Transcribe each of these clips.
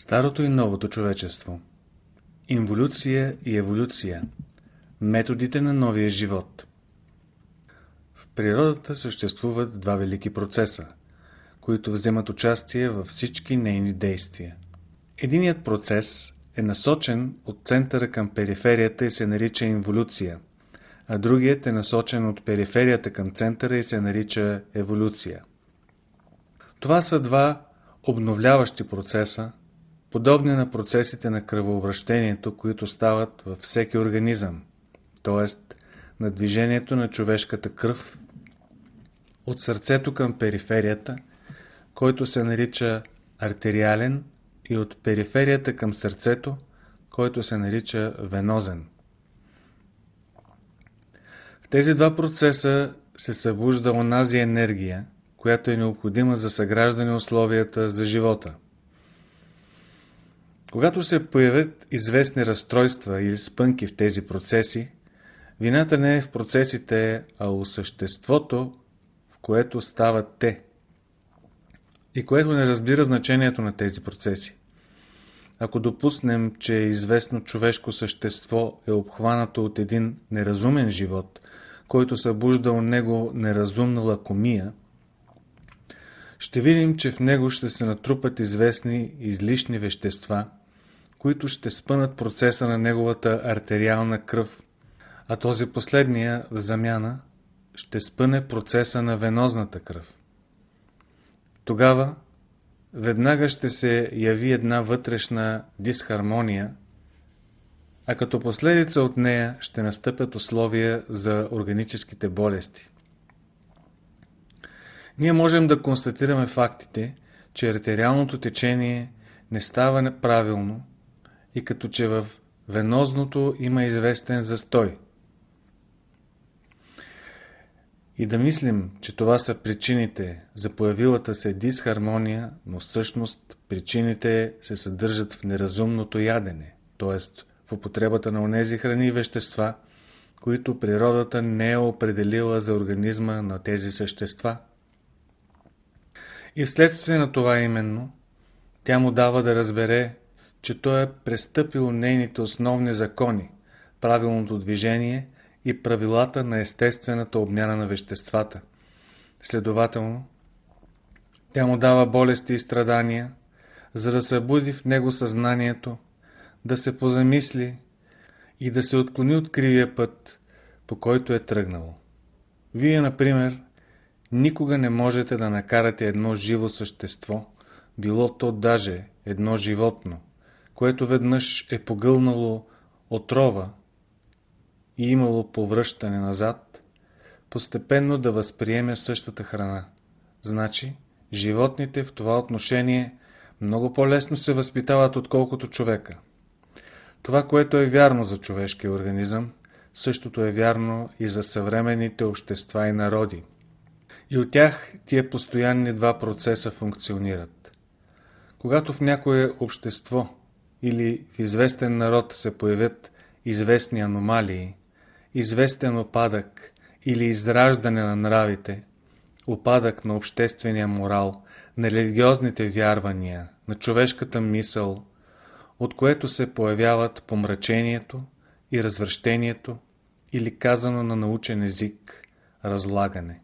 Старото и новото човечество. Инволюция и еволюция. Методите на новия живот. В природата съществуват два велики процеса, които вземат участие във всички нейни действия. Единият процес е насочен от центъра към периферията и се нарича инволюция, а другият е насочен от периферията към центъра и се нарича еволюция. Това са два обновляващи процеса, подобни на процесите на кръвообращението, които стават във всеки организъм, т.е. на движението на човешката кръв от сърцето към периферията, който се нарича артериален и от периферията към сърцето, който се нарича венозен. В тези два процеса се събужда онази енергия, която е необходима за съграждане условията за живота – когато се появят известни разстройства или спънки в тези процеси, вината не е в процесите, а у съществото, в което стават те, и което не разбира значението на тези процеси. Ако допуснем, че известно човешко същество е обхванато от един неразумен живот, който събужда у него неразумна лакомия, ще видим, че в него ще се натрупат известни излишни вещества, които ще спънат процеса на неговата артериална кръв, а този последния в замяна ще спъне процеса на венозната кръв. Тогава веднага ще се яви една вътрешна дисхармония, а като последица от нея ще настъпят условия за органическите болести. Ние можем да констатираме фактите, че артериалното течение не става правилно и като че в венозното има известен застой. И да мислим, че това са причините за появилата се дисхармония, но всъщност причините се съдържат в неразумното ядене, т.е. в употребата на онези храни и вещества, които природата не е определила за организма на тези същества. И вследствие на това именно, тя му дава да разбере, че той е престъпил нейните основни закони, правилното движение и правилата на естествената обмяна на веществата. Следователно, тя му дава болести и страдания, за да събуди в него съзнанието, да се позамисли и да се отклони от кривия път, по който е тръгнало. Вие, например, никога не можете да накарате едно живо същество, било то даже едно животно, което веднъж е погълнало отрова и имало повръщане назад, постепенно да възприеме същата храна. Значи, животните в това отношение много по-лесно се възпитават, отколкото човека. Това, което е вярно за човешкия организъм, същото е вярно и за съвременните общества и народи. И от тях тия постоянни два процеса функционират. Когато в някое общество или в известен народ се появят известни аномалии, известен опадък или израждане на нравите, опадък на обществения морал, на религиозните вярвания, на човешката мисъл, от което се появяват помрачението и развръщението или казано на научен език – разлагане.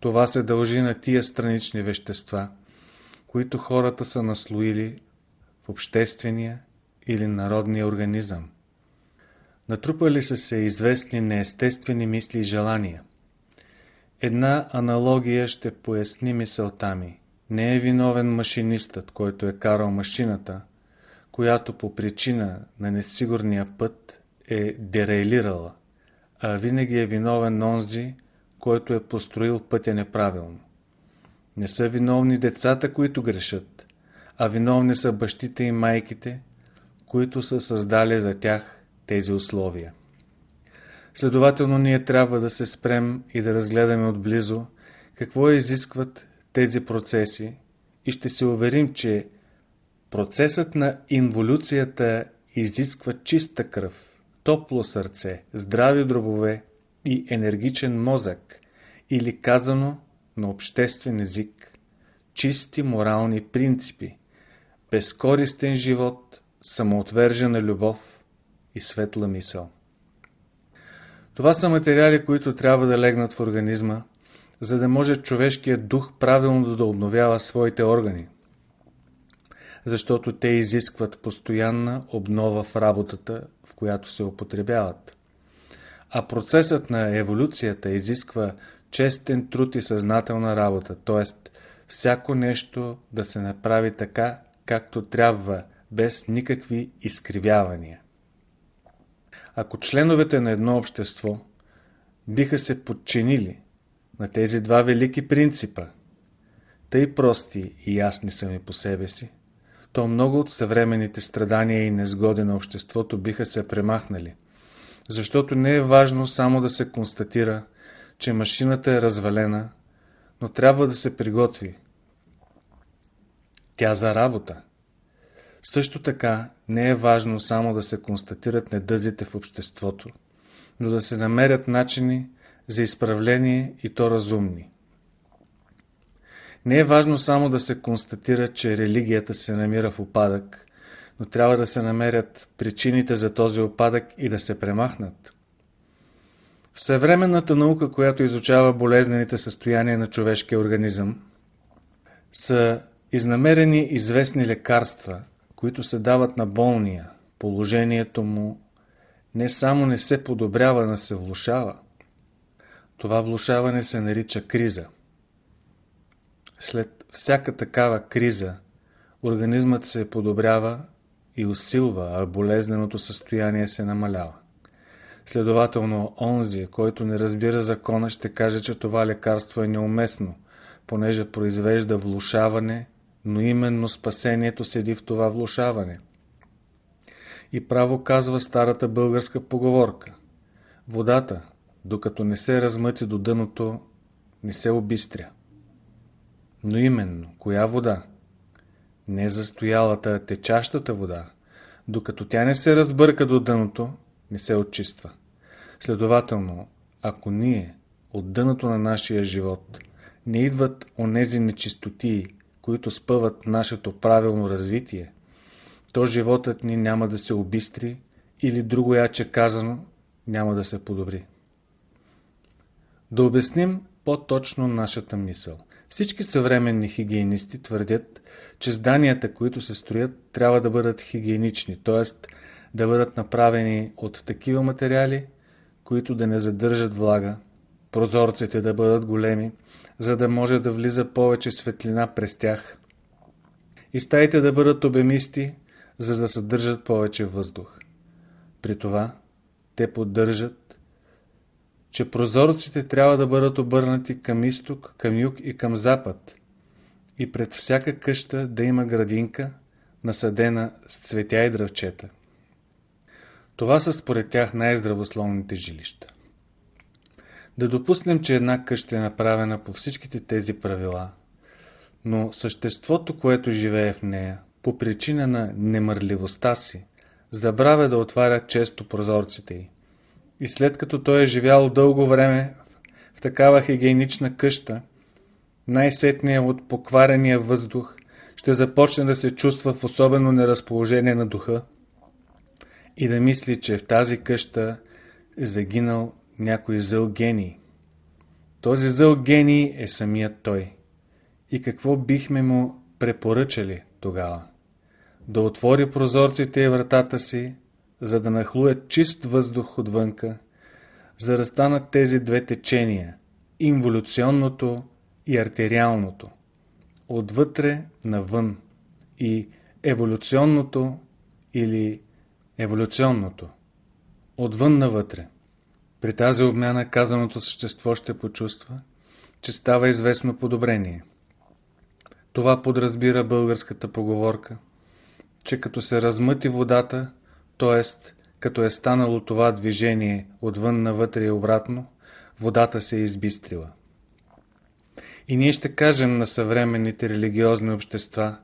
Това се дължи на тия странични вещества, които хората са наслоили обществения или народния организъм. Натрупали са се известни неестествени мисли и желания. Една аналогия ще поясни мисълта ми. Не е виновен машинистът, който е карал машината, която по причина на несигурния път е дерейлирала, а винаги е виновен онзи, който е построил пътя неправилно. Не са виновни децата, които грешат а виновни са бащите и майките, които са създали за тях тези условия. Следователно ние трябва да се спрем и да разгледаме отблизо какво изискват тези процеси и ще се уверим, че процесът на инволюцията изисква чиста кръв, топло сърце, здрави дробове и енергичен мозък, или казано на обществен език, чисти морални принципи, безкористен живот, самоотвержена любов и светла мисъл. Това са материали, които трябва да легнат в организма, за да може човешкият дух правилно да обновява своите органи, защото те изискват постоянна обнова в работата, в която се употребяват. А процесът на еволюцията изисква честен труд и съзнателна работа, т.е. всяко нещо да се направи така, както трябва, без никакви изкривявания. Ако членовете на едно общество биха се подчинили на тези два велики принципа, тъй прости и ясни сами по себе си, то много от съвременните страдания и незгоди на обществото биха се премахнали, защото не е важно само да се констатира, че машината е развалена, но трябва да се приготви, тя за работа. Също така не е важно само да се констатират недъзите в обществото, но да се намерят начини за изправление и то разумни. Не е важно само да се констатира, че религията се намира в опадък, но трябва да се намерят причините за този опадък и да се премахнат. В съвременната наука, която изучава болезнените състояния на човешкия организъм, са Изнамерени известни лекарства, които се дават на болния, положението му не само не се подобрява, но се влушава. Това влушаване се нарича криза. След всяка такава криза, организмът се подобрява и усилва, а болезненото състояние се намалява. Следователно, онзи, който не разбира закона, ще каже, че това лекарство е неуместно, понеже произвежда влушаване но именно спасението седи в това влушаване. И право казва старата българска поговорка. Водата, докато не се размъти до дъното, не се обистря. Но именно, коя вода? Не застоялата, а течащата вода. Докато тя не се разбърка до дъното, не се очиства. Следователно, ако ние от дъното на нашия живот не идват онези нечистотии, които спъват нашето правилно развитие, то животът ни няма да се обистри или друго яче казано няма да се подобри. Да обясним по-точно нашата мисъл. Всички съвременни хигиенисти твърдят, че зданията, които се строят, трябва да бъдат хигиенични, т.е. да бъдат направени от такива материали, които да не задържат влага, прозорците да бъдат големи, за да може да влиза повече светлина през тях. И стаите да бъдат обемисти, за да съдържат повече въздух. При това те поддържат, че прозорците трябва да бъдат обърнати към изток, към юг и към запад и пред всяка къща да има градинка, насадена с цветя и дръвчета. Това са според тях най-здравословните жилища. Да допуснем, че една къща е направена по всичките тези правила, но съществото, което живее в нея, по причина на немърливостта си, забравя да отваря често прозорците й. И след като той е живял дълго време в такава хигиенична къща, най-сетният от покварения въздух ще започне да се чувства в особено неразположение на духа и да мисли, че в тази къща е загинал някой зъл гений. Този зъл гений е самият той. И какво бихме му препоръчали тогава? Да отвори прозорците и вратата си, за да нахлуят чист въздух отвънка, за да станат тези две течения – инволюционното и артериалното, отвътре навън и еволюционното или еволюционното, отвън навътре. При тази обмяна казаното същество ще почувства, че става известно подобрение. Това подразбира българската поговорка, че като се размъти водата, т.е. като е станало това движение отвън навътре и обратно, водата се е избистрила. И ние ще кажем на съвременните религиозни общества,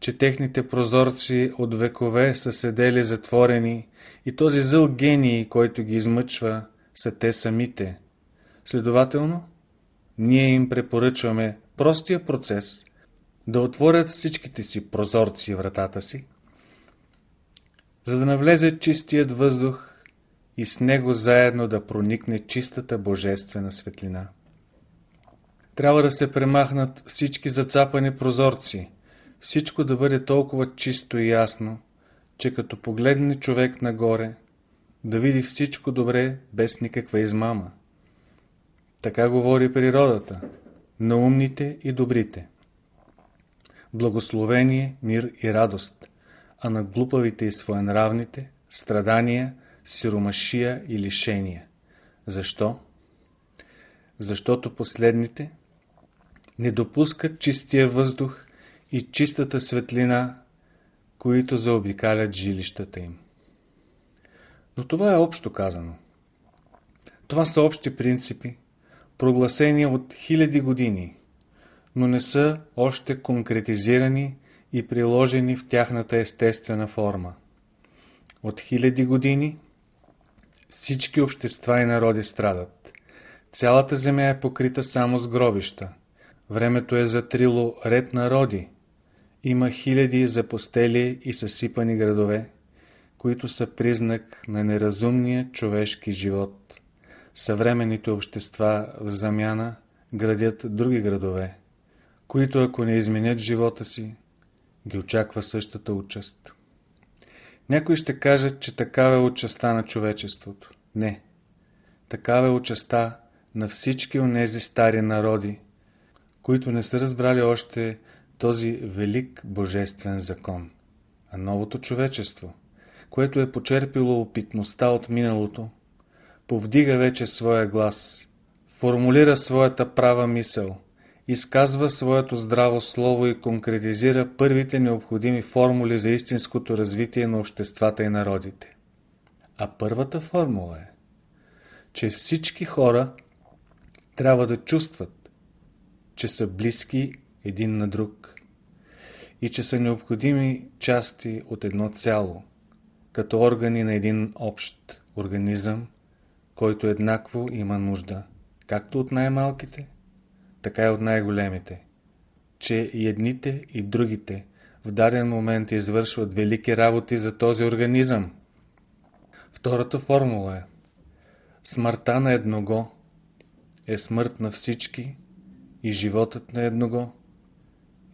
че техните прозорци от векове са седели затворени и този зъл гений, който ги измъчва, са те самите. Следователно, ние им препоръчваме простия процес да отворят всичките си прозорци и вратата си, за да навлезе чистият въздух и с него заедно да проникне чистата божествена светлина. Трябва да се премахнат всички зацапани прозорци, всичко да бъде толкова чисто и ясно, че като погледне човек нагоре – да види всичко добре, без никаква измама. Така говори природата, на умните и добрите. Благословение, мир и радост, а на глупавите и своенравните – страдания, сиромашия и лишения. Защо? Защото последните не допускат чистия въздух и чистата светлина, които заобикалят жилищата им. Но това е общо казано. Това са общи принципи, прогласени от хиляди години, но не са още конкретизирани и приложени в тяхната естествена форма. От хиляди години всички общества и народи страдат. Цялата земя е покрита само с гробища. Времето е затрило ред народи. Има хиляди запостели и съсипани градове, които са признак на неразумния човешки живот. Съвременните общества в замяна градят други градове, които ако не изменят живота си, ги очаква същата участ. Някои ще кажат, че такава е участа на човечеството. Не. Такава е участа на всички онези стари народи, които не са разбрали още този велик божествен закон. А новото човечество – което е почерпило опитността от миналото, повдига вече своя глас, формулира своята права мисъл, изказва своето здраво слово и конкретизира първите необходими формули за истинското развитие на обществата и народите. А първата формула е, че всички хора трябва да чувстват, че са близки един на друг и че са необходими части от едно цяло – като органи на един общ организъм, който еднакво има нужда, както от най-малките, така и от най-големите, че и едните и другите в даден момент извършват велики работи за този организъм. Втората формула е Смъртта на едного е смърт на всички и животът на едного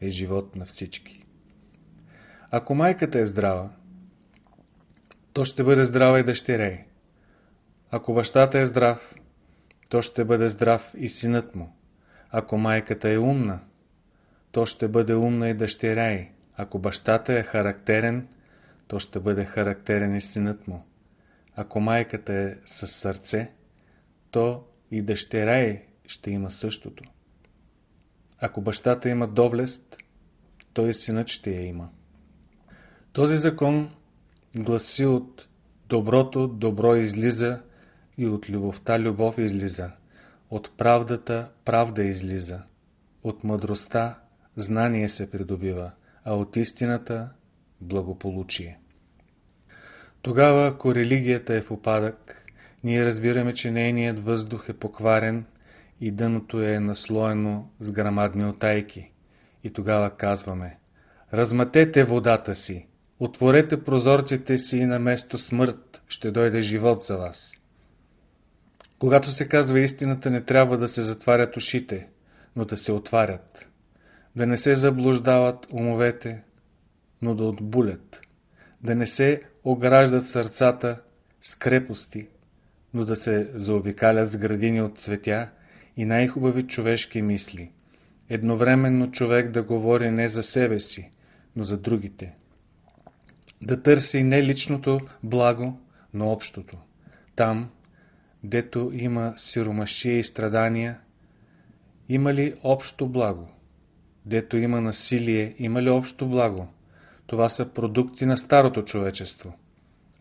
е живот на всички. Ако майката е здрава, то ще бъде здрава и дъщеря й. Ако бащата е здрав, то ще бъде здрав и синът му. Ако майката е умна, то ще бъде умна и дъщеря й. Ако бащата е характерен, то ще бъде характерен и синът му. Ако майката е със сърце, то и дъщеря й ще има същото. Ако бащата има доблест, той и синът ще я има. Този закон гласи от доброто добро излиза и от любовта любов излиза, от правдата правда излиза, от мъдростта знание се придобива, а от истината благополучие. Тогава, ако религията е в опадък, ние разбираме, че нейният въздух е покварен и дъното е наслоено с грамадни отайки. И тогава казваме, размътете водата си, Отворете прозорците си и место смърт ще дойде живот за вас. Когато се казва истината, не трябва да се затварят ушите, но да се отварят. Да не се заблуждават умовете, но да отбулят. Да не се ограждат сърцата с крепости, но да се заобикалят с градини от цветя и най-хубави човешки мисли. Едновременно човек да говори не за себе си, но за другите – да търси не личното благо, но общото. Там, дето има сиромашия и страдания, има ли общо благо? Дето има насилие, има ли общо благо? Това са продукти на старото човечество,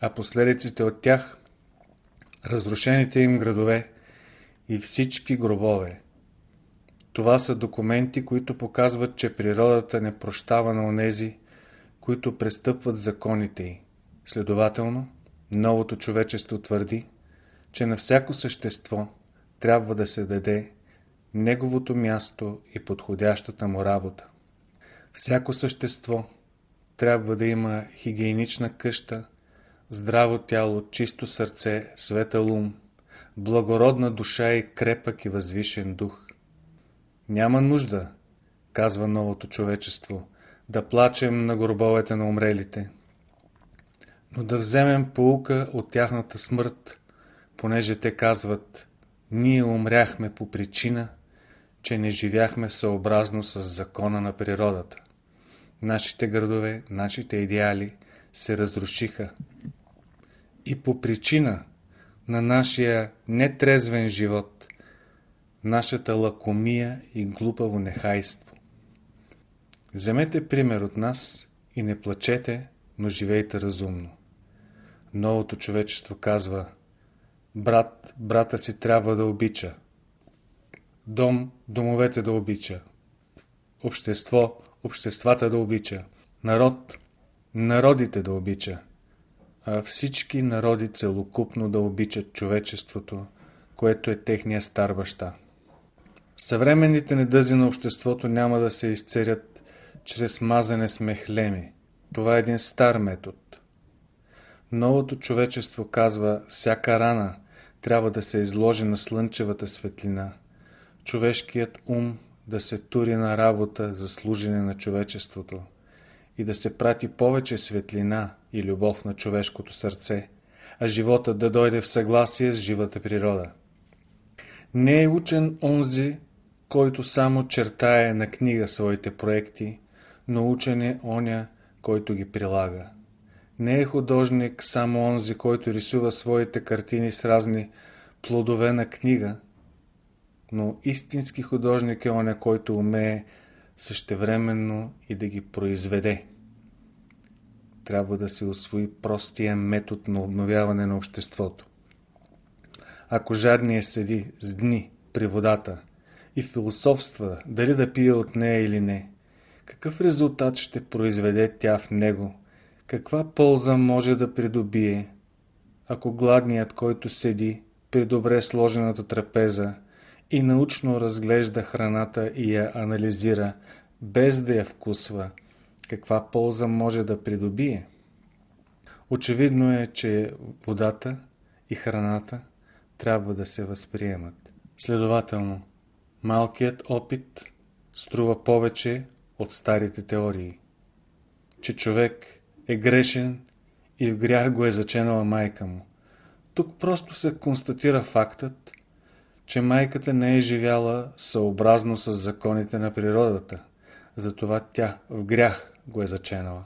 а последиците от тях – разрушените им градове и всички гробове. Това са документи, които показват, че природата не прощава на онези, които престъпват законите й. Следователно, новото човечество твърди, че на всяко същество трябва да се даде неговото място и подходящата му работа. Всяко същество трябва да има хигиенична къща, здраво тяло, чисто сърце, светъл ум, благородна душа и крепък и възвишен дух. Няма нужда, казва новото човечество, да плачем на гробовете на умрелите, но да вземем поука от тяхната смърт, понеже те казват «Ние умряхме по причина, че не живяхме съобразно с закона на природата. Нашите градове, нашите идеали се разрушиха. И по причина на нашия нетрезвен живот, нашата лакомия и глупаво нехайство, Вземете пример от нас и не плачете, но живейте разумно. Новото човечество казва Брат, брата си трябва да обича. Дом, домовете да обича. Общество, обществата да обича. Народ, народите да обича. А всички народи целокупно да обичат човечеството, което е техния стар баща. Съвременните недъзи на обществото няма да се изцерят чрез мазане с мехлеми. Това е един стар метод. Новото човечество казва, всяка рана трябва да се изложи на слънчевата светлина. Човешкият ум да се тури на работа за служене на човечеството и да се прати повече светлина и любов на човешкото сърце, а живота да дойде в съгласие с живата природа. Не е учен онзи, който само чертае на книга своите проекти научен е оня, който ги прилага. Не е художник само онзи, който рисува своите картини с разни плодове на книга, но истински художник е оня, който умее същевременно и да ги произведе. Трябва да се освои простия метод на обновяване на обществото. Ако жадният седи с дни при водата и философства дали да пие от нея или не, какъв резултат ще произведе тя в него, каква полза може да придобие, ако гладният, който седи при добре сложената трапеза и научно разглежда храната и я анализира, без да я вкусва, каква полза може да придобие? Очевидно е, че водата и храната трябва да се възприемат. Следователно, малкият опит струва повече, от старите теории, че човек е грешен и в грях го е заченала майка му. Тук просто се констатира фактът, че майката не е живяла съобразно с законите на природата, затова тя в грях го е заченала.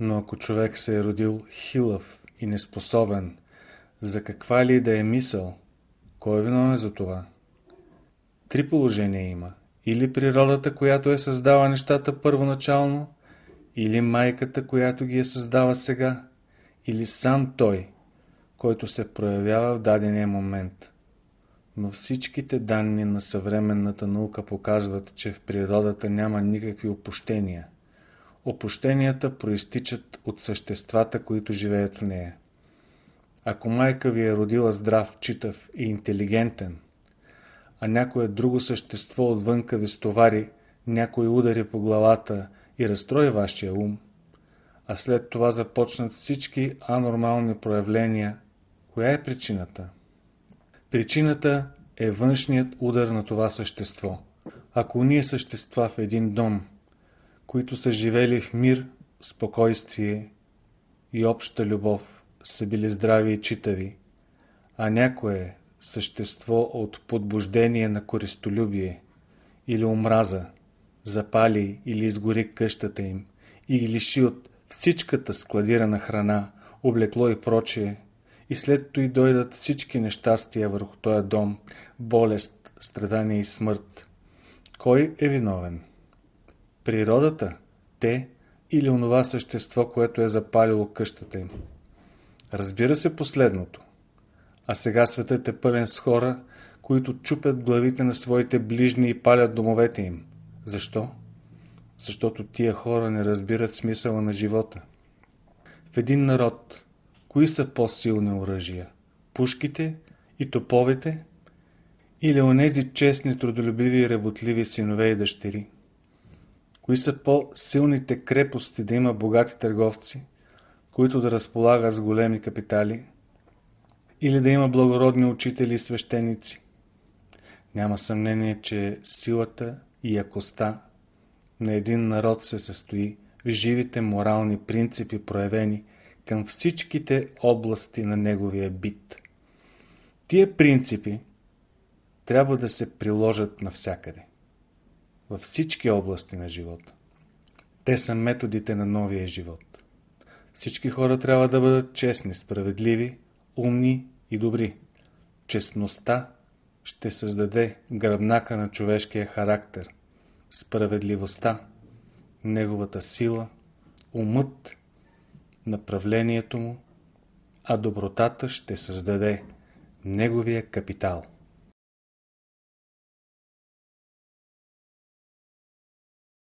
Но ако човек се е родил хилъв и неспособен, за каква ли да е мисъл, кой е виновен за това? Три положения има или природата, която е създала нещата първоначално, или майката, която ги е създава сега, или сам той, който се проявява в дадения момент. Но всичките данни на съвременната наука показват, че в природата няма никакви опущения. Опущенията проистичат от съществата, които живеят в нея. Ако майка ви е родила здрав, читав и интелигентен – а някое друго същество отвънка ви стовари, някой удари по главата и разстрои вашия ум, а след това започнат всички анормални проявления, коя е причината? Причината е външният удар на това същество. Ако ние същества в един дом, които са живели в мир, спокойствие и обща любов, са били здрави и читави, а някое същество от подбуждение на користолюбие или омраза, запали или изгори къщата им и ги лиши от всичката складирана храна, облекло и прочее, и след и дойдат всички нещастия върху този дом, болест, страдание и смърт. Кой е виновен? Природата, те или онова същество, което е запалило къщата им. Разбира се последното. А сега светът е пълен с хора, които чупят главите на своите ближни и палят домовете им. Защо? Защото тия хора не разбират смисъла на живота. В един народ, кои са по-силни оръжия? Пушките и топовете? Или онези честни, трудолюбиви и работливи синове и дъщери? Кои са по-силните крепости да има богати търговци, които да разполагат с големи капитали – или да има благородни учители и свещеници. Няма съмнение, че силата и якостта на един народ се състои в живите морални принципи, проявени към всичките области на неговия бит. Тия принципи трябва да се приложат навсякъде, във всички области на живота. Те са методите на новия живот. Всички хора трябва да бъдат честни, справедливи, умни и добри. Честността ще създаде гръбнака на човешкия характер, справедливостта, неговата сила, умът, направлението му, а добротата ще създаде неговия капитал.